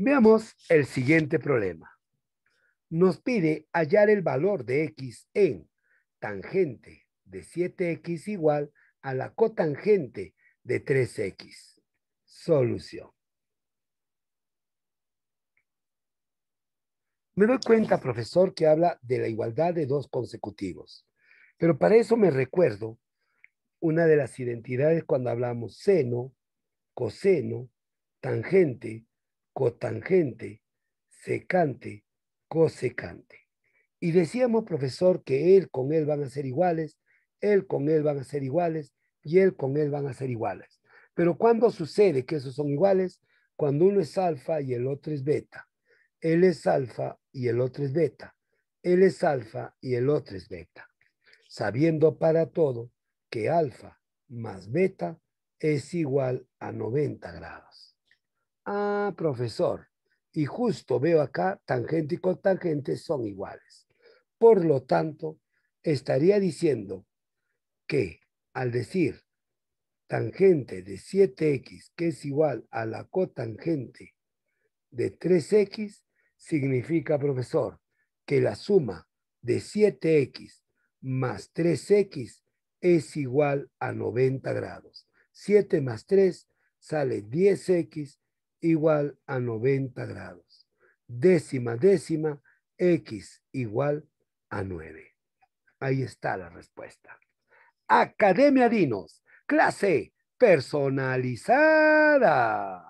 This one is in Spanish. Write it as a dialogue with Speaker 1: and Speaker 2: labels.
Speaker 1: Veamos el siguiente problema. Nos pide hallar el valor de x en tangente de 7x igual a la cotangente de 3x. Solución. Me doy cuenta, profesor, que habla de la igualdad de dos consecutivos. Pero para eso me recuerdo una de las identidades cuando hablamos seno, coseno, tangente, cotangente, secante, cosecante. Y decíamos, profesor, que él con él van a ser iguales, él con él van a ser iguales y él con él van a ser iguales. Pero ¿cuándo sucede que esos son iguales? Cuando uno es alfa y el otro es beta. Él es alfa y el otro es beta. Él es alfa y el otro es beta. Sabiendo para todo que alfa más beta es igual a 90 grados. Ah, profesor, y justo veo acá, tangente y cotangente son iguales. Por lo tanto, estaría diciendo que al decir tangente de 7x que es igual a la cotangente de 3x, significa, profesor, que la suma de 7x más 3x es igual a 90 grados. 7 más 3 sale 10x igual a 90 grados. Décima, décima, X igual a 9. Ahí está la respuesta. Academia Dinos, clase personalizada.